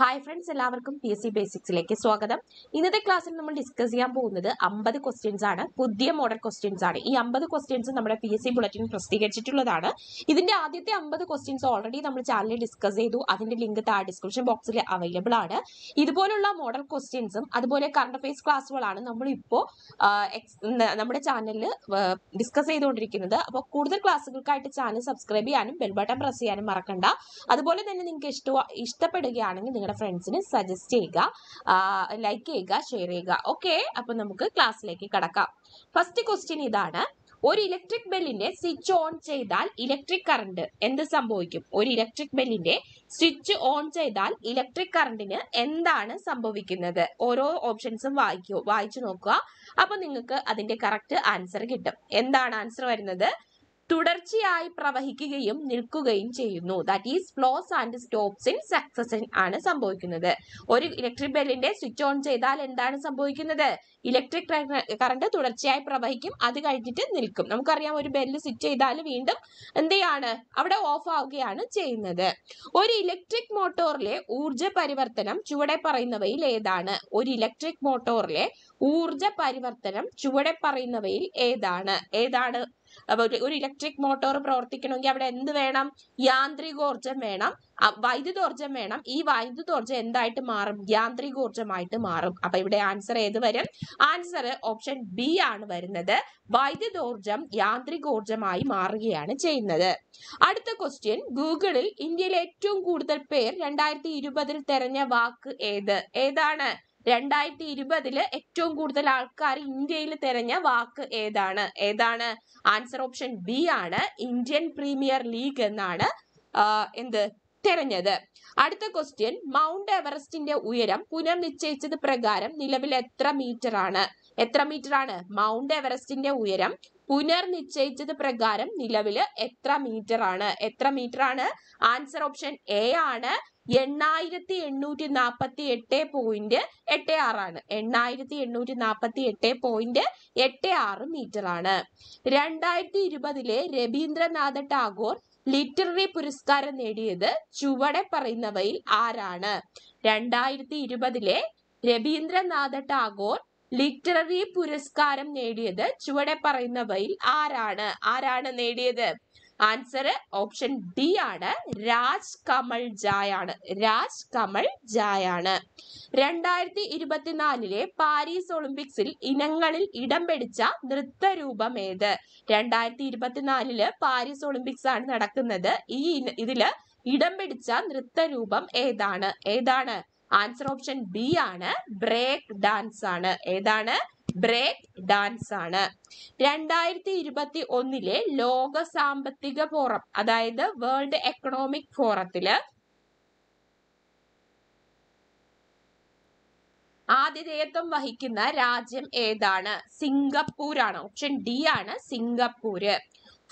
hi friends എല്ലാവർക്കും P S C ബേസിക്സിലേക്ക് സ്വാഗതം ഇന്നത്തെ ക്ലാസ്സിൽ നമ്മൾ ഡിസ്കസ് ചെയ്യാൻ പോകുന്നത് അമ്പത് ക്വസ്റ്റ്യൻസ് ആണ് പുതിയ മോഡൽ ക്വസ്റ്റ്യൻസ് ആണ് ഈ അമ്പത് ക്വസ്റ്റ്യൻസ് നമ്മുടെ പി എസ് സി ബുള്ളറ്റിൻ പ്രസിദ്ധീകരിച്ചിട്ടുള്ളതാണ് ഇതിന്റെ ആദ്യത്തെ അമ്പത് ക്വസ്റ്റ്യൻസ് ഓൾറെഡി നമ്മൾ ചാനലിൽ ഡിസ്കസ് ചെയ്തു അതിന്റെ ലിങ്ക് താഴെ ഡിസ്ക്രിപ്ഷൻ ബോക്സിൽ അവൈലബിൾ ആണ് ഇതുപോലുള്ള മോഡൽ ക്വസ്റ്റ്യൻസും അതുപോലെ കറണ്ട് അഫയേഴ്സ് ക്ലാസ്സുകളാണ് ഇപ്പോൾ നമ്മുടെ ചാനലിൽ ഡിസ്കസ് ചെയ്തുകൊണ്ടിരിക്കുന്നത് അപ്പോൾ കൂടുതൽ ക്ലാസ്സുകൾക്കായിട്ട് ചാനൽ സബ്സ്ക്രൈബ് ചെയ്യാനും ബെൽബട്ടൺ പ്രസ് ചെയ്യാനും മറക്കണ്ട അതുപോലെ തന്നെ നിങ്ങൾക്ക് ഇഷ്ട ഇഷ്ടപ്പെടുകയാണെങ്കിൽ നിങ്ങൾ നിങ്ങളുടെ ഫ്രണ്ട്സിന് സജസ്റ്റ് ചെയ്യുക ലൈക്ക് ചെയ്യുക ഷെയർ ചെയ്യുക ഓക്കെ അപ്പോൾ നമുക്ക് ക്ലാസ്സിലേക്ക് കടക്കാം ഫസ്റ്റ് ക്വസ്റ്റ്യൻ ഇതാണ് ഒരു ഇലക്ട്രിക് ബെല്ലിന്റെ സ്വിച്ച് ഓൺ ചെയ്താൽ ഇലക്ട്രിക് കറണ്ട് എന്ത് സംഭവിക്കും ഒരു ഇലക്ട്രിക് ബെല്ലിന്റെ സ്വിച്ച് ഓൺ ചെയ്താൽ ഇലക്ട്രിക് കറണ്ടിന് എന്താണ് സംഭവിക്കുന്നത് ഓരോ ഓപ്ഷൻസും വായിക്കൂ വായിച്ചു നോക്കുക അപ്പൊ നിങ്ങൾക്ക് അതിന്റെ കറക്റ്റ് ആൻസർ കിട്ടും എന്താണ് ആൻസർ വരുന്നത് തുടർച്ചയായി പ്രവഹിക്കുകയും നിൽക്കുകയും ചെയ്യുന്നു that is flows and stops in succession ആണ് സംഭവിക്കുന്നത് ഒരു ഇലക്ട്രിക് ബെല്ലിന്റെ സ്വിച്ച് ഓൺ ചെയ്താൽ എന്താണ് സംഭവിക്കുന്നത് ഇലക്ട്രിക് കറണ്ട് തുടർച്ചയായി പ്രവഹിക്കും അത് കഴിഞ്ഞിട്ട് നിൽക്കും നമുക്കറിയാം ഒരു ബെല്ല് സ്വിച്ച് ചെയ്താൽ വീണ്ടും എന്ത് ചെയ്യാണ് അവിടെ ഓഫ് ആവുകയാണ് ചെയ്യുന്നത് ഒരു ഇലക്ട്രിക് മോട്ടോറിലെ ഊർജ പരിവർത്തനം ചുവടെ പറയുന്നവയിൽ ഏതാണ് ഒരു ഇലക്ട്രിക് മോട്ടോറിലെ ഊർജ പരിവർത്തനം ചുവടെ പറയുന്നവയിൽ ഏതാണ് ഏതാണ് അപ്പോൾ ഒരു ഇലക്ട്രിക് മോട്ടോർ പ്രവർത്തിക്കണമെങ്കിൽ അവിടെ എന്ത് വേണം യാന്ത്രികോർജം വേണം വൈദ്യുതോർജം വേണം ഈ വൈദ്യുതോർജം എന്തായിട്ട് മാറും യാന്ത്രികോർജമായിട്ട് മാറും അപ്പൊ ഇവിടെ ആൻസർ ഏത് വരും ആൻസർ ഓപ്ഷൻ ബി ആണ് വരുന്നത് വൈദ്യുതോർജം യാന്ത്രികോർജമായി മാറുകയാണ് ചെയ്യുന്നത് അടുത്ത ക്വസ്റ്റ്യൻ ഗൂഗിളിൽ ഇന്ത്യയിൽ ഏറ്റവും കൂടുതൽ പേർ രണ്ടായിരത്തി ഇരുപതിൽ തെരഞ്ഞ വാക്ക് ഏത് ഏതാണ് രണ്ടായിരത്തി ഇരുപതില് ഏറ്റവും കൂടുതൽ ആൾക്കാർ ഇന്ത്യയിൽ തിരഞ്ഞ വാക്ക് ഏതാണ് ഏതാണ് ആൻസർ ഓപ്ഷൻ ബി ആണ് ഇന്ത്യൻ പ്രീമിയർ ലീഗ് എന്നാണ് എന്ത് തിരഞ്ഞത് അടുത്ത ക്വസ്റ്റ്യൻ മൗണ്ട് എവറസ്റ്റിന്റെ ഉയരം പുനർനിശ്ചയിച്ചത് പ്രകാരം നിലവിൽ എത്ര മീറ്റർ ആണ് എത്ര മീറ്റർ ആണ് മൗണ്ട് എവറസ്റ്റിന്റെ ഉയരം പുനർനിശ്ചയിച്ചത് പ്രകാരം നിലവിൽ എത്ര മീറ്റർ ആണ് എത്ര മീറ്റർ ആണ് ആൻസർ ഓപ്ഷൻ എ ആണ് എണ്ണായിരത്തി എണ്ണൂറ്റി നാൽപ്പത്തി എട്ട് പോയിന്റ് എട്ട് ആറാണ് എണ്ണായിരത്തി എണ്ണൂറ്റി നാൽപ്പത്തി എട്ട് പോയിന്റ് എട്ട് ആറ് മീറ്ററാണ് രണ്ടായിരത്തി ഇരുപതിലെ രവീന്ദ്രനാഥ ടാഗോർ ലിറ്റററി പുരസ്കാരം നേടിയത് ചുവടെ പറയുന്നവയിൽ ആരാണ് രണ്ടായിരത്തി ഇരുപതിലെ രവീന്ദ്രനാഥ ടാഗോർ ലിറ്റററി പുരസ്കാരം നേടിയത് ചുവടെ പറയുന്നവയിൽ ആരാണ് ആരാണ് നേടിയത് ആൻസർ ഓപ്ഷൻ ഡി ആണ് രാജ് കമൽ ജായ് ആണ് രാജ് കമൽ ജായ് ആണ് രണ്ടായിരത്തി ഇരുപത്തിനാലിലെ പാരീസ് ഒളിമ്പിക്സിൽ ഇനങ്ങളിൽ ഇടം പിടിച്ച നൃത്തരൂപം ഏത് രണ്ടായിരത്തി ഇരുപത്തിനാലില് പാരീസ് ഒളിമ്പിക്സ് ആണ് നടക്കുന്നത് ഈ ഇതില് ഇടം പിടിച്ച നൃത്തരൂപം ഏതാണ് ഏതാണ് ആൻസർ ഓപ്ഷൻ ബി ആണ് ബ്രേക്ക് ഡാൻസ് ആണ് ഏതാണ് ബ്രേക്ക് ഡാൻസ് ആണ് രണ്ടായിരത്തി ഇരുപത്തി ഒന്നിലെ ലോക സാമ്പത്തിക ഫോറം അതായത് വേൾഡ് എക്കണോമിക് ഫോറത്തില് ആതിഥേയത്വം വഹിക്കുന്ന രാജ്യം ഏതാണ് ആണ് ഓപ്ഷൻ ഡി ആണ് സിംഗപ്പൂര്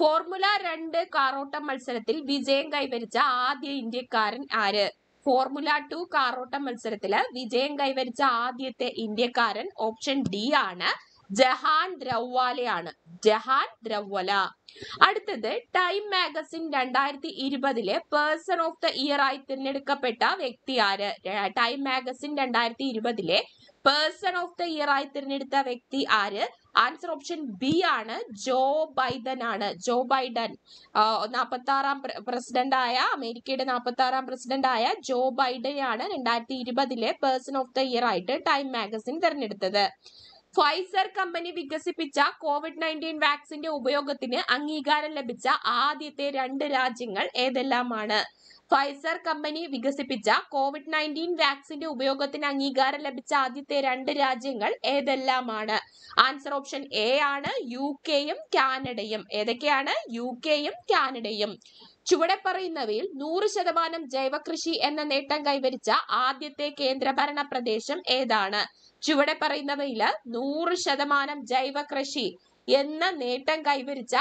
ഫോർമുല രണ്ട് കാറോട്ടം മത്സരത്തിൽ വിജയം കൈവരിച്ച ആദ്യ ഇന്ത്യക്കാരൻ ആര് ഫോർമുല ടു കാറോട്ട മത്സരത്തില് വിജയം കൈവരിച്ച ആദ്യത്തെ ഇന്ത്യക്കാരൻ ഓപ്ഷൻ ഡി ആണ് ജഹാൻ ദ്രവാലയാണ് ജഹാൻ ദ്രവല അടുത്തത് ടൈം മാഗസിൻ രണ്ടായിരത്തി ഇരുപതിലെ പേഴ്സൺ ഓഫ് ദ ഇയർ ആയി തിരഞ്ഞെടുക്കപ്പെട്ട വ്യക്തി ആര് ടൈം മാഗസിൻ രണ്ടായിരത്തി ഇരുപതിലെ പേഴ്സൺ ഓഫ് ദ ഇയർ ആയി തിരഞ്ഞെടുത്ത വ്യക്തി ആര് ആൻസർ ഓപ്ഷൻ ബി ആണ് ജോ ബൈഡൻ ആണ് ജോ ബൈഡൻ നാൽപ്പത്തി ആറാം ആയ അമേരിക്കയുടെ നാൽപ്പത്തി ആറാം ആയ ജോ ആണ് രണ്ടായിരത്തി ഇരുപതിലെ പേഴ്സൺ ഓഫ് ദ ഇയർ ആയിട്ട് ടൈം മാഗസിൻ തിരഞ്ഞെടുത്തത് ഫൈസർ കമ്പനി വികസിപ്പിച്ച കോവിഡ് നയൻറ്റീൻ വാക്സിന്റെ ഉപയോഗത്തിന് അംഗീകാരം ലഭിച്ച ആദ്യത്തെ രണ്ട് രാജ്യങ്ങൾ ഏതെല്ലാമാണ് ഫൈസർ കമ്പനി വികസിപ്പിച്ച കോവിഡ് നയൻറ്റീൻ വാക്സിന്റെ ഉപയോഗത്തിന് അംഗീകാരം ലഭിച്ച ആദ്യത്തെ രണ്ട് രാജ്യങ്ങൾ ഏതെല്ലാമാണ് ആൻസർ ഓപ്ഷൻ എ ആണ് യു കെയും കാനഡയും ഏതൊക്കെയാണ് യു കെയും കാനഡയും ചുവടെ പറയുന്നവയിൽ നൂറ് ശതമാനം ജൈവകൃഷി എന്ന നേട്ടം കൈവരിച്ച ആദ്യത്തെ കേന്ദ്രഭരണ പ്രദേശം ഏതാണ് ചുവടെ പറയുന്നവയിൽ നൂറ് ശതമാനം ജൈവകൃഷി എന്ന നേട്ടം കൈവരിച്ച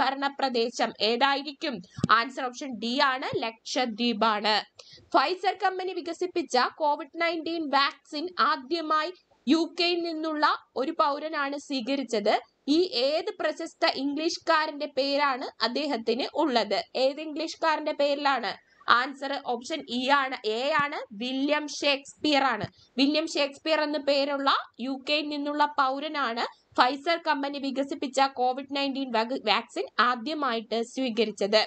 ഭരണ പ്രദേശം ഏതായിരിക്കും ആൻസർ ഓപ്ഷൻ ഡി ആണ് ലക്ഷദ്വീപ് ആണ് ഫൈസർ കമ്പനി വികസിപ്പിച്ച കോവിഡ് നയൻറ്റീൻ വാക്സിൻ ആദ്യമായി യു കെയിൽ നിന്നുള്ള ഒരു പൗരനാണ് സ്വീകരിച്ചത് ഈ ഏത് പ്രശസ്ത ഇംഗ്ലീഷ്കാരന്റെ പേരാണ് അദ്ദേഹത്തിന് ഉള്ളത് ഏത് ഇംഗ്ലീഷ്കാരന്റെ പേരിലാണ് ആൻസർ ഓപ്ഷൻ ഇ ആണ് എ ആണ് വില്യം ഷേക്സ്പിയർ ആണ് വില്യം ഷേക്സ്പിയർ എന്ന പേരുള്ള യു കെയിൽ നിന്നുള്ള പൗരനാണ് ഫൈസർ കമ്പനി വികസിപ്പിച്ച കോവിഡ് നയൻറ്റീൻ വാക്സിൻ ആദ്യമായിട്ട് സ്വീകരിച്ചത്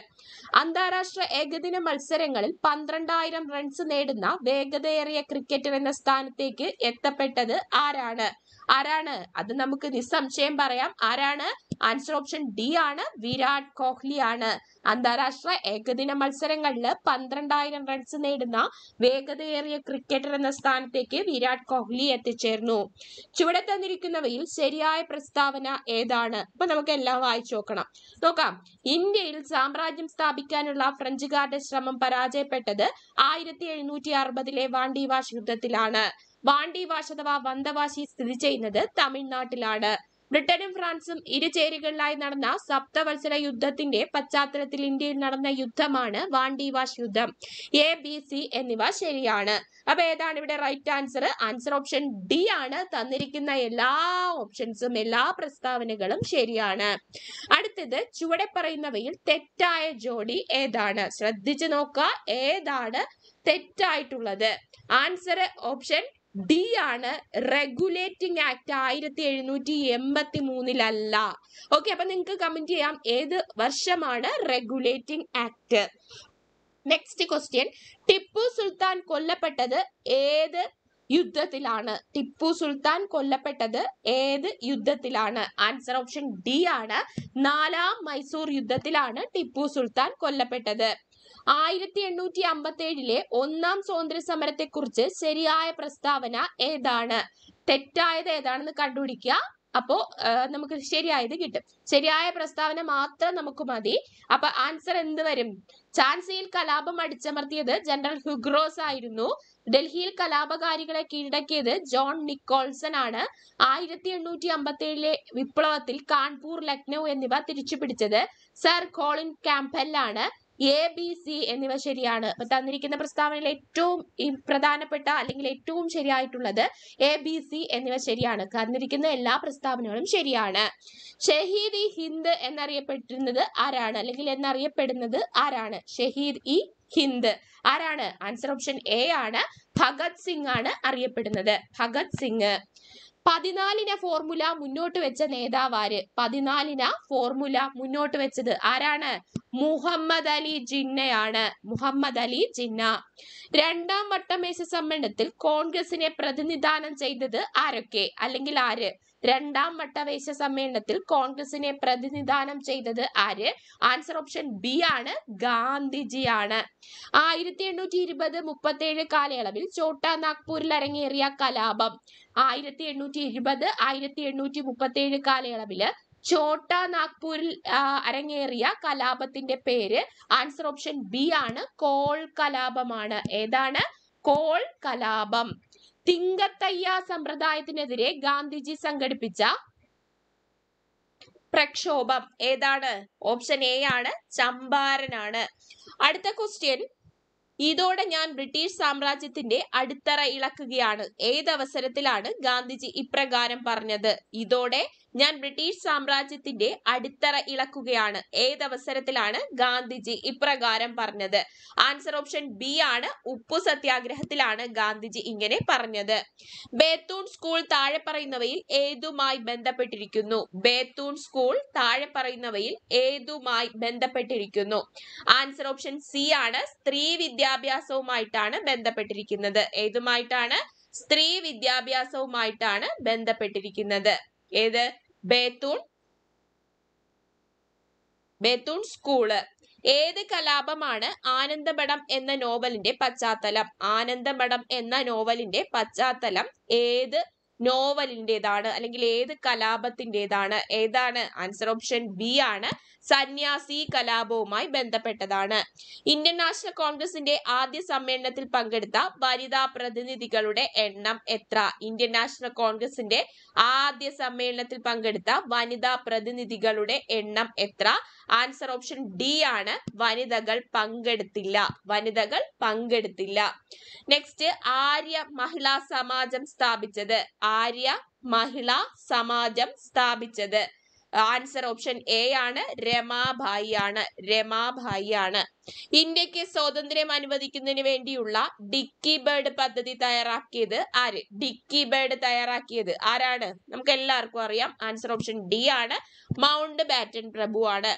അന്താരാഷ്ട്ര ഏകദിന മത്സരങ്ങളിൽ പന്ത്രണ്ടായിരം റൺസ് നേടുന്ന വേഗതയേറിയ ക്രിക്കറ്റർ എന്ന സ്ഥാനത്തേക്ക് എത്തപ്പെട്ടത് ആരാണ് ആരാണ് അത് നമുക്ക് നിസ്സംശയം പറയാം ആരാണ് ആൻസർ ഓപ്ഷൻ ഡി ആണ് വിരാട് കോഹ്ലി ആണ് അന്താരാഷ്ട്ര ഏകദിന മത്സരങ്ങളിൽ പന്ത്രണ്ടായിരം റൺസ് നേടുന്ന വേഗതയേറിയ ക്രിക്കറ്റർ എന്ന സ്ഥാനത്തേക്ക് വിരാട് കോഹ്ലി എത്തിച്ചേർന്നു ചുവടെ തന്നിരിക്കുന്നവയിൽ ശരിയായ പ്രസ്താവന ഏതാണ് അപ്പൊ നമുക്ക് എല്ലാം വായിച്ചു നോക്കണം നോക്കാം ഇന്ത്യയിൽ സാമ്രാജ്യം സ്ഥാപിക്കാനുള്ള ഫ്രഞ്ചുകാരുടെ ശ്രമം പരാജയപ്പെട്ടത് ആയിരത്തി എഴുന്നൂറ്റി അറുപതിലെ വാണ്ടിവാഷ് യുദ്ധത്തിലാണ് വാണ്ടിവാശ് അഥവാ വന്ദവാശി സ്ഥിതി ചെയ്യുന്നത് തമിഴ്നാട്ടിലാണ് ബ്രിട്ടനും ഫ്രാൻസും ഇരുചേരികളിലായി നടന്ന സപ്തവത്സര യുദ്ധത്തിന്റെ പശ്ചാത്തലത്തിൽ ഇന്ത്യയിൽ നടന്ന യുദ്ധമാണ് വാണ്ടിവാഷ് യുദ്ധം എ ബി സി എന്നിവ ശരിയാണ് അപ്പൊ ഏതാണ് ഇവിടെ right answer answer option D ആണ് തന്നിരിക്കുന്ന എല്ലാ ഓപ്ഷൻസും എല്ലാ പ്രസ്താവനകളും ശരിയാണ് അടുത്തത് ചുവടെ പറയുന്നവയിൽ തെറ്റായ ജോഡി ഏതാണ് ശ്രദ്ധിച്ചു നോക്കുക ഏതാണ് തെറ്റായിട്ടുള്ളത് ആൻസർ ഓപ്ഷൻ ഡി ആണ് റെഗുലേറ്റിംഗ് ആക്ട് ആയിരത്തി എഴുന്നൂറ്റി എൺപത്തി മൂന്നിലല്ല ഓക്കെ അപ്പൊ നിങ്ങൾക്ക് കമന്റ് ചെയ്യാം ഏത് വർഷമാണ് regulating act next question Tipu Sultan കൊല്ലപ്പെട്ടത് ഏത് യുദ്ധത്തിലാണ് ടിപ്പു സുൽത്താൻ കൊല്ലപ്പെട്ടത് ഏത് യുദ്ധത്തിലാണ് ആൻസർ ഓപ്ഷൻ ഡി ആണ് നാലാം മൈസൂർ യുദ്ധത്തിലാണ് ടിപ്പു സുൽത്താൻ കൊല്ലപ്പെട്ടത് ആയിരത്തി എണ്ണൂറ്റി അമ്പത്തി ഏഴിലെ ഒന്നാം സ്വാതന്ത്ര്യ കുറിച്ച് ശരിയായ പ്രസ്താവന ഏതാണ് തെറ്റായത് ഏതാണെന്ന് കണ്ടുപിടിക്കുക അപ്പോ നമുക്ക് ശരിയായത് കിട്ടും ശരിയായ പ്രസ്താവന മാത്രം നമുക്ക് മതി അപ്പൊ ആൻസർ എന്ത് വരും ചാൻസിയിൽ കലാപം അടിച്ചമർത്തിയത് ജനറൽ ഹുഗ്രോസ് ആയിരുന്നു ഡൽഹിയിൽ കലാപകാരികളെ കീഴടക്കിയത് ജോൺ നിക്കോൾസൺ ആണ് ആയിരത്തി എണ്ണൂറ്റി അമ്പത്തി ഏഴിലെ വിപ്ലവത്തിൽ കാൺപൂർ ലക്നൗ എന്നിവ തിരിച്ചുപിടിച്ചത് സർ കോളിൻ ക്യാമ്പലാണ് എ ബി സി എന്നിവ ശരിയാണ് അപ്പൊ തന്നിരിക്കുന്ന പ്രസ്താവനയിൽ ഏറ്റവും പ്രധാനപ്പെട്ട അല്ലെങ്കിൽ ഏറ്റവും ശരിയായിട്ടുള്ളത് എ ബി സി എന്നിവ ശരിയാണ് തന്നിരിക്കുന്ന എല്ലാ പ്രസ്താവനകളും ശരിയാണ് ഷഹീദ് ഇ ഹിന്ദ് എന്നറിയപ്പെട്ടിരുന്നത് ആരാണ് അല്ലെങ്കിൽ എന്നറിയപ്പെടുന്നത് ആരാണ് ഷഹീദ് ഇ ഹിന്ദ് ആരാണ് ആൻസർ ഓപ്ഷൻ എ ആണ് ഭഗത് സിംഗ് ആണ് അറിയപ്പെടുന്നത് ഭഗത് സിംഗ് പതിനാലിന ഫോർമുല മുന്നോട്ട് വെച്ച നേതാവാര് പതിനാലിന ഫോർമുല മുന്നോട്ട് വെച്ചത് ആരാണ് മുഹമ്മദ് അലി ജിന്നയാണ് മുഹമ്മദ് അലി ജിന്ന രണ്ടാം വട്ടമേശ സമ്മേളനത്തിൽ കോൺഗ്രസിനെ പ്രതിനിധാനം ചെയ്തത് ആരൊക്കെ അല്ലെങ്കിൽ ആര് രണ്ടാം വട്ടവേശ സമ്മേളനത്തിൽ കോൺഗ്രസിനെ പ്രതിനിധാനം ചെയ്തത് ആര് ആൻസർ ഓപ്ഷൻ ബി ആണ് ഗാന്ധിജിയാണ് ആയിരത്തി എണ്ണൂറ്റി ഇരുപത് മുപ്പത്തി ഏഴ് കാലയളവിൽ ചോട്ടാ നാഗ്പൂരിൽ അരങ്ങേറിയ കലാപം ആയിരത്തി എണ്ണൂറ്റി ഇരുപത് ആയിരത്തി എണ്ണൂറ്റി മുപ്പത്തി ഏഴ് കാലയളവില് ചോട്ടാ നാഗ്പൂരിൽ അരങ്ങേറിയ കലാപത്തിന്റെ പേര് ആൻസർ ഓപ്ഷൻ ബി ആണ് കോൾ കലാപമാണ് ഏതാണ് കോൾ കലാപം തിങ്കത്തയ്യ സമ്പ്രദായത്തിനെതിരെ ഗാന്ധിജി സംഘടിപ്പിച്ച പ്രക്ഷോഭം ഏതാണ് ഓപ്ഷൻ എ ആണ് ചമ്പാരനാണ് അടുത്ത ക്വസ്റ്റ്യൻ ഇതോടെ ഞാൻ ബ്രിട്ടീഷ് സാമ്രാജ്യത്തിന്റെ അടിത്തറ ഇളക്കുകയാണ് ഏത് അവസരത്തിലാണ് ഗാന്ധിജി ഇപ്രകാരം പറഞ്ഞത് ഇതോടെ ഞാൻ ബ്രിട്ടീഷ് സാമ്രാജ്യത്തിന്റെ അടിത്തറ ഇളക്കുകയാണ് ഏതവസരത്തിലാണ് ഗാന്ധിജി ഇപ്രകാരം പറഞ്ഞത് ആൻസർ ഓപ്ഷൻ ബി ആണ് ഉപ്പു സത്യാഗ്രഹത്തിലാണ് ഗാന്ധിജി ഇങ്ങനെ പറഞ്ഞത് ബേത്തൂൺ സ്കൂൾ താഴെ പറയുന്നവയിൽ ഏതുമായി ബന്ധപ്പെട്ടിരിക്കുന്നു ബേത്തൂൺ സ്കൂൾ താഴെ പറയുന്നവയിൽ ഏതുമായി ബന്ധപ്പെട്ടിരിക്കുന്നു ആൻസർ ഓപ്ഷൻ സി ആണ് സ്ത്രീ വിദ്യാഭ്യാസവുമായിട്ടാണ് ബന്ധപ്പെട്ടിരിക്കുന്നത് ഏതുമായിട്ടാണ് സ്ത്രീ വിദ്യാഭ്യാസവുമായിട്ടാണ് ബന്ധപ്പെട്ടിരിക്കുന്നത് ഏത് ബേത്തൂൺ ബേത്തൂൺ സ്കൂള് ഏത് കലാപമാണ് ആനന്ദമഠം എന്ന നോവലിന്റെ പശ്ചാത്തലം ആനന്ദമഠം എന്ന നോവലിന്റെ പശ്ചാത്തലം ഏത് നോവലിൻ്റെതാണ് അല്ലെങ്കിൽ ഏത് കലാപത്തിൻ്റെതാണ് ഏതാണ് ആൻസർ ഓപ്ഷൻ ബി ആണ് സന്യാസി കലാപവുമായി ബന്ധപ്പെട്ടതാണ് ഇന്ത്യൻ നാഷണൽ കോൺഗ്രസിന്റെ ആദ്യ സമ്മേളനത്തിൽ പങ്കെടുത്ത വനിതാ പ്രതിനിധികളുടെ എണ്ണം എത്ര ഇന്ത്യൻ നാഷണൽ കോൺഗ്രസിന്റെ ആദ്യ സമ്മേളനത്തിൽ പങ്കെടുത്ത വനിതാ പ്രതിനിധികളുടെ എണ്ണം എത്ര ആൻസർ ഓപ്ഷൻ ഡി ആണ് വനിതകൾ പങ്കെടുത്തില്ല വനിതകൾ പങ്കെടുത്തില്ല നെക്സ്റ്റ് ആര്യ മഹിളാ സമാജം സ്ഥാപിച്ചത് ആര്യ മഹിളാ സമാജം സ്ഥാപിച്ചത് ആൻസർ ഓപ്ഷൻ എ ആണ് രമാഭായി ആണ് രമാഭായി ആണ് ഇന്ത്യക്ക് സ്വാതന്ത്ര്യം അനുവദിക്കുന്നതിന് വേണ്ടിയുള്ള ഡിക്കി ബേർഡ് പദ്ധതി തയ്യാറാക്കിയത് ആര് ഡിക്കി ബേർഡ് തയ്യാറാക്കിയത് ആരാണ് നമുക്ക് എല്ലാവർക്കും അറിയാം ആൻസർ ഓപ്ഷൻ ഡി ആണ് മൗണ്ട് ബാറ്റൻ പ്രഭു ആണ്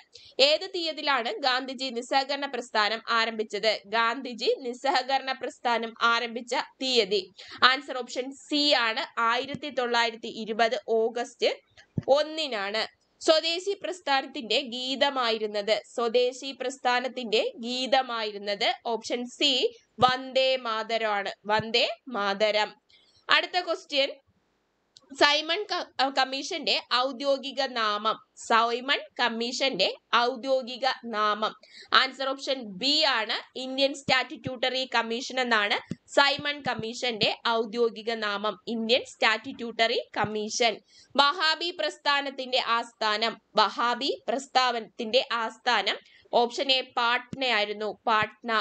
ഏത് തീയതിയിലാണ് ഗാന്ധിജി നിസ്സഹകരണ പ്രസ്ഥാനം ആരംഭിച്ചത് ഗാന്ധിജി നിസ്സഹകരണ പ്രസ്ഥാനം ആരംഭിച്ച തീയതി ആൻസർ ഓപ്ഷൻ സി ആണ് ആയിരത്തി തൊള്ളായിരത്തി ഇരുപത് ഓഗസ്റ്റ് ഒന്നിനാണ് സ്വദേശി പ്രസ്ഥാനത്തിന്റെ ഗീതമായിരുന്നത് സ്വദേശി പ്രസ്ഥാനത്തിന്റെ ഗീതമായിരുന്നത് ഓപ്ഷൻ സി വന്ദേ മാതരമാണ് വന്ദേ മാതരം അടുത്ത ക്വസ്റ്റ്യൻ സൈമൺ കമ്മീഷന്റെ ഔദ്യോഗിക നാമം സൈമൺ കമ്മീഷന്റെ ഔദ്യോഗിക നാമം ആൻസർ ഓപ്ഷൻ ബി ആണ് ഇന്ത്യൻ സ്റ്റാറ്റ്യൂട്ടറി കമ്മീഷൻ എന്നാണ് സൈമൺ കമ്മീഷന്റെ ഔദ്യോഗിക നാമം ഇന്ത്യൻ സ്റ്റാറ്റ്യൂട്ടറി കമ്മീഷൻ വഹാബി പ്രസ്ഥാനത്തിന്റെ ആസ്ഥാനം വഹാബി പ്രസ്ഥാനത്തിന്റെ ആസ്ഥാനം ഓപ്ഷൻ എ പാട്നയായിരുന്നു പാട്ന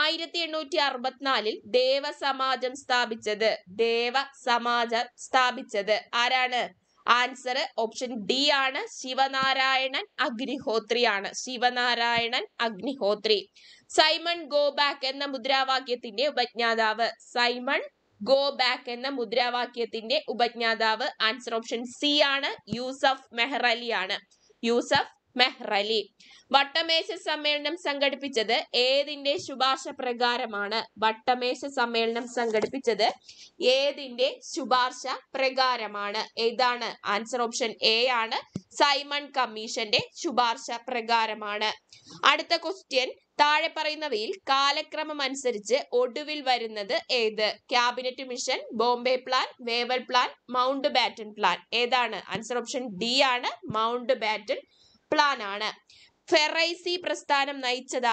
ആയിരത്തി എണ്ണൂറ്റി അറുപത്തിനാലിൽ ദേവസമാജം സ്ഥാപിച്ചത് ദേവ സമാജം സ്ഥാപിച്ചത് ആരാണ് ആൻസർ ഓപ്ഷൻ ഡി ആണ് ശിവനാരായണൻ അഗ്നിഹോത്രി ആണ് Shivanarayanan Agnihotri Simon go back എന്ന മുദ്രാവാക്യത്തിന്റെ ഉപജ്ഞാതാവ് സൈമൺ ഗോ ബാക്ക് എന്ന മുദ്രാവാക്യത്തിന്റെ ഉപജ്ഞാതാവ് ആൻസർ ഓപ്ഷൻ സി ആണ് യൂസഫ് മെഹ്റലി ആണ് യൂസഫ് മെഹ്റലി വട്ടമേശ സമ്മേളനം സംഘടിപ്പിച്ചത് ഏതിന്റെ ശുപാർശ പ്രകാരമാണ് വട്ടമേശ സമ്മേളനം സംഘടിപ്പിച്ചത് ഏതിന്റെ ശുപാർശ പ്രകാരമാണ് ഏതാണ് ആൻസർ ഓപ്ഷൻ എ ആണ് സൈമൺ കമ്മീഷന്റെ ശുപാർശ പ്രകാരമാണ് അടുത്ത ക്വസ്റ്റ്യൻ താഴെ പറയുന്നവയിൽ കാലക്രമം അനുസരിച്ച് ഒടുവിൽ വരുന്നത് ഏത് cabinet mission Bombay plan Wavell plan Mountbatten plan ഏതാണ് ആൻസർ ഓപ്ഷൻ ഡി ആണ് മൗണ്ട് ബാറ്റൺ ആണ് ഫെറൈസി പ്രസ്ഥാനം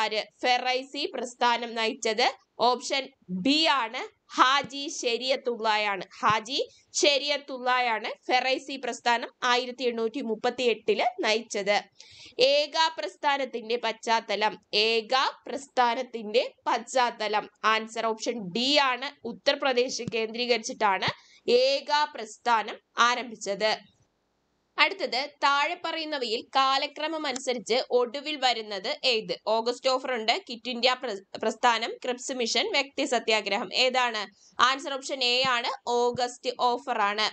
ആര് ഫെറൈസി പ്രസ്ഥാനം നയിച്ചത് ഓപ്ഷൻ ബി ആണ് ഹാജി ഷെരിയത്തുള്ളയാണ് ഹാജി ഷെരിയത്തുള്ളയാണ് ഫെറൈസി പ്രസ്ഥാനം ആയിരത്തി എണ്ണൂറ്റി മുപ്പത്തി എട്ടില് നയിച്ചത് ഏക പ്രസ്ഥാനത്തിന്റെ പശ്ചാത്തലം ഏക പ്രസ്ഥാനത്തിന്റെ പശ്ചാത്തലം ആൻസർ ഓപ്ഷൻ ഡി ആണ് ഉത്തർപ്രദേശ് കേന്ദ്രീകരിച്ചിട്ടാണ് ഏക പ്രസ്ഥാനം ആരംഭിച്ചത് അടുത്തത് താഴെ പറയുന്നവയിൽ കാലക്രമം അനുസരിച്ച് ഒടുവിൽ വരുന്നത് ഏത് ഓഗസ്റ്റ് ഓഫർ ഉണ്ട് കിറ്റ് ഇന്ത്യ പ്രസ്ഥാനം ക്രിപ്സ് മിഷൻ വ്യക്തി സത്യാഗ്രഹം ഏതാണ് ആൻസർ ഓപ്ഷൻ എ ആണ് ഓഗസ്റ്റ് ഓഫർ ആണ്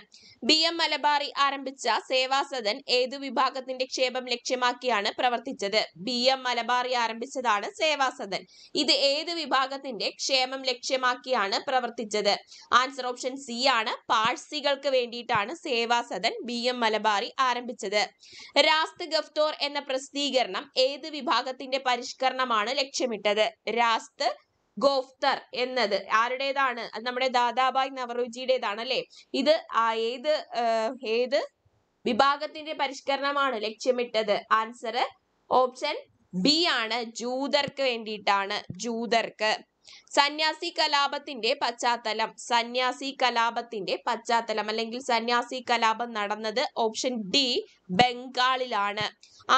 ബി എം മലബാറി ആരംഭിച്ച സേവാസദൻ ഏതു വിഭാഗത്തിന്റെ ക്ഷേമം ലക്ഷ്യമാക്കിയാണ് പ്രവർത്തിച്ചത് ബി എം മലബാറി ആരംഭിച്ചതാണ് സേവാസദൻ ഇത് ഏത് വിഭാഗത്തിന്റെ ക്ഷേമം ലക്ഷ്യമാക്കിയാണ് പ്രവർത്തിച്ചത് ആൻസർ ഓപ്ഷൻ സി ആണ് പാഴ്സികൾക്ക് വേണ്ടിയിട്ടാണ് സേവാസദൻ ബി എം മലബാറി ആരംഭിച്ചത് രാസ്ത് ഗഫ്തോർ എന്ന പ്രസിദ്ധീകരണം ഏത് വിഭാഗത്തിന്റെ പരിഷ്കരണമാണ് ലക്ഷ്യമിട്ടത് രാസ്ത് ഗോഫ്തർ എന്നത് ആരുടേതാണ് അത് നമ്മുടെ ദാദാബായ് നവറുജിയുടേതാണ് അല്ലെ ഇത് ഏത് ഏത് വിഭാഗത്തിന്റെ പരിഷ്കരണമാണ് ലക്ഷ്യമിട്ടത് ആൻസർ ഓപ്ഷൻ ബി ആണ് ജൂതർക്ക് വേണ്ടിയിട്ടാണ് ജൂതർക്ക് സന്യാസി കലാപത്തിന്റെ പശ്ചാത്തലം സന്യാസി കലാപത്തിന്റെ പശ്ചാത്തലം അല്ലെങ്കിൽ സന്യാസി കലാപം നടന്നത് ഓപ്ഷൻ ഡി ബംഗാളിലാണ്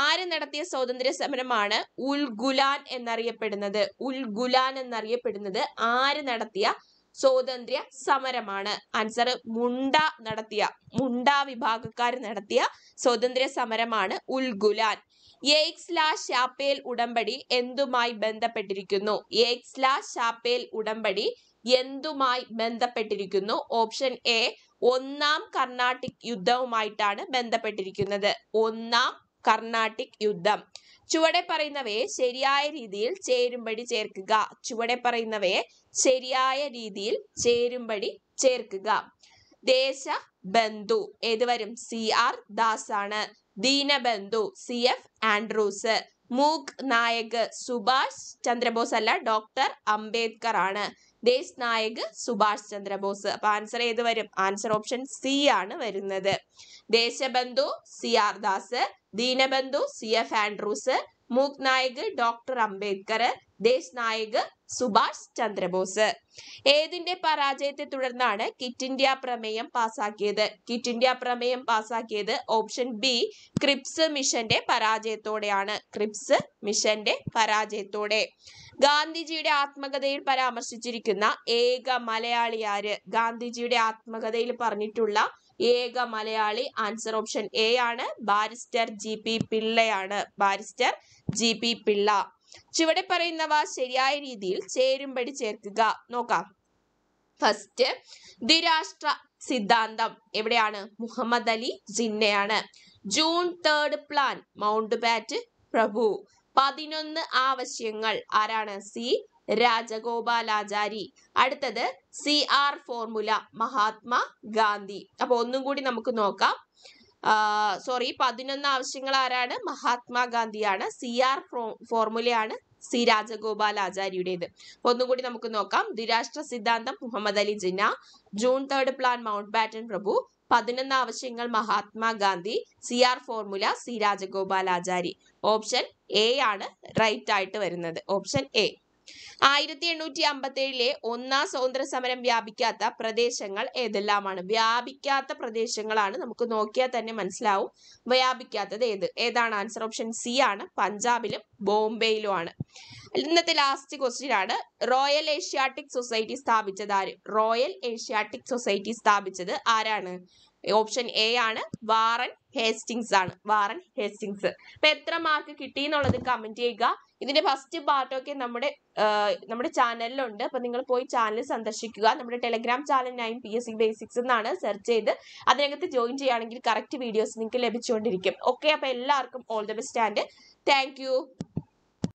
ആര് നടത്തിയ സ്വാതന്ത്ര്യ സമരമാണ് ഉൽഗുലാൻ എന്നറിയപ്പെടുന്നത് ഉൽഗുലാൻ എന്നറിയപ്പെടുന്നത് ആര് നടത്തിയ സ്വാതന്ത്ര്യ സമരമാണ് ആൻസർ മുണ്ട നടത്തിയ മുണ്ട വിഭാഗക്കാർ നടത്തിയ സ്വാതന്ത്ര്യ സമരമാണ് ഉൽഗുലാൻ ലാ ഷാപ്പേൽ ഉടമ്പടി എന്തുമായി ബന്ധപ്പെട്ടിരിക്കുന്നു ലാ ഷാപ്പേൽ ഉടമ്പടി എന്തുമായി ബന്ധപ്പെട്ടിരിക്കുന്നു ഓപ്ഷൻ എ ഒന്നാം കർണാട്ടിക് യുദ്ധവുമായിട്ടാണ് ബന്ധപ്പെട്ടിരിക്കുന്നത് ഒന്നാം കർണാട്ടിക് യുദ്ധം ചുവടെ പറയുന്നവയെ ശരിയായ രീതിയിൽ ചേരുംപടി ചേർക്കുക ചുവടെ പറയുന്നവയെ ശരിയായ രീതിയിൽ ചേരുംപടി ചേർക്കുക ദേശ ബന്ധു ഏതുവരും സി ആർ ദാസ് ആണ് ദീനബന്ധു സി എഫ് ആൻഡ്രൂസ് മൂക്ക് നായക് സുഭാഷ് ചന്ദ്രബോസ് അല്ല ഡോക്ടർ അംബേദ്കർ ആണ് ദേശ് നായക് സുഭാഷ് ചന്ദ്രബോസ് അപ്പൊ ആൻസർ ഏത് വരും ആൻസർ ഓപ്ഷൻ സി ആണ് വരുന്നത് Deshbandhu C R Das Deenabandhu C F Andrews Mook Nayak doctor Ambedkar Desh Nayak Subhash Chandrabose ഏതിന്റെ പരാജയത്തെ തുടർന്നാണ് കിറ്റ് ഇന്ത്യ പ്രമേയം പാസാക്കിയത് കിറ്റ് ഇന്ത്യ പ്രമേയം പാസാക്കിയത് ഓപ്ഷൻ ബി ക്രിപ്സ് മിഷന്റെ പരാജയത്തോടെയാണ് ക്രിപ്സ് മിഷന്റെ പരാജയത്തോടെ ഗാന്ധിജിയുടെ ആത്മകഥയിൽ പരാമർശിച്ചിരിക്കുന്ന ഏക മലയാളിയാര് ഗാന്ധിജിയുടെ ആത്മകഥയിൽ പറഞ്ഞിട്ടുള്ള ഏക മലയാളി ആൻസർ ഓപ്ഷൻ എ ആണ് ബാരിസ്റ്റർ ജി പി പിള്ളയാണ് ബാരിസ്റ്റർ ജി പി പിള്ള ചുവടെ പറയുന്നവ ശരിയായ രീതിയിൽ ചേരുംപടി ചേർക്കുക നോക്കാം ഫസ്റ്റ് ദ്വിരാഷ്ട്ര സിദ്ധാന്തം എവിടെയാണ് മുഹമ്മദ് അലി ജിന്നയാണ് June third plan Mountbatten പ്രഭു പതിനൊന്ന് ആവശ്യങ്ങൾ ആരാണ് സി രാജഗോപാലാചാരി അടുത്തത് C R formula Mahatma Gandhi അപ്പൊ ഒന്നും കൂടി നമുക്ക് നോക്കാം സോറി പതിനൊന്ന് ആവശ്യങ്ങൾ ആരാണ് മഹാത്മാഗാന്ധിയാണ് സി ആർ ഫോർമുലയാണ് സി രാജഗോപാൽ ആചാര്യയുടേത് ഒന്നും കൂടി നമുക്ക് നോക്കാം ദ്വിരാഷ്ട്ര സിദ്ധാന്തം Muhammad Ali Jinnah June third plan Mountbatten പ്രഭു പതിനൊന്ന് ആവശ്യങ്ങൾ Mahatma Gandhi C R formula C Rajagopal Achari option A ആണ് റൈറ്റ് ആയിട്ട് വരുന്നത് ഓപ്ഷൻ എ ആയിരത്തി എണ്ണൂറ്റി ഏഴിലെ ഒന്നാം സ്വതന്ത്ര സമരം വ്യാപിക്കാത്ത പ്രദേശങ്ങൾ ഏതെല്ലാമാണ് വ്യാപിക്കാത്ത പ്രദേശങ്ങളാണ് നമുക്ക് നോക്കിയാൽ തന്നെ മനസ്സിലാവും വ്യാപിക്കാത്തത് ഏത് ഏതാണ് ആൻസർ ഓപ്ഷൻ സി ആണ് പഞ്ചാബിലും ബോംബെയിലും ആണ് ഇന്നത്തെ ലാസ്റ്റ് ക്വസ്റ്റ്യൻ ആണ് റോയൽ ഏഷ്യാറ്റിക് സൊസൈറ്റി സ്ഥാപിച്ചത് ആര് റോയൽ ഏഷ്യാറ്റിക് സൊസൈറ്റി സ്ഥാപിച്ചത് ആരാണ് ഓപ്ഷൻ എ ആണ് വാറൻ ഹേസ്റ്റിങ്സ് ആണ് വാറൻ ഹേസ്റ്റിങ്സ് അപ്പൊ എത്ര മാർക്ക് കിട്ടി എന്നുള്ളത് കമന്റ് ചെയ്യുക ഇതിന്റെ ഫസ്റ്റ് പാർട്ടൊക്കെ നമ്മുടെ നമ്മുടെ ചാനലിലുണ്ട് അപ്പൊ നിങ്ങൾ പോയി ചാനൽ സന്ദർശിക്കുക നമ്മുടെ Telegram channel nine P S C basics എന്നാണ് സെർച്ച് ചെയ്ത് അതിനകത്ത് ജോയിൻ ചെയ്യുകയാണെങ്കിൽ കറക്റ്റ് വീഡിയോസ് നിങ്ങൾക്ക് ലഭിച്ചുകൊണ്ടിരിക്കും ഓക്കെ അപ്പൊ എല്ലാവർക്കും all the best and thank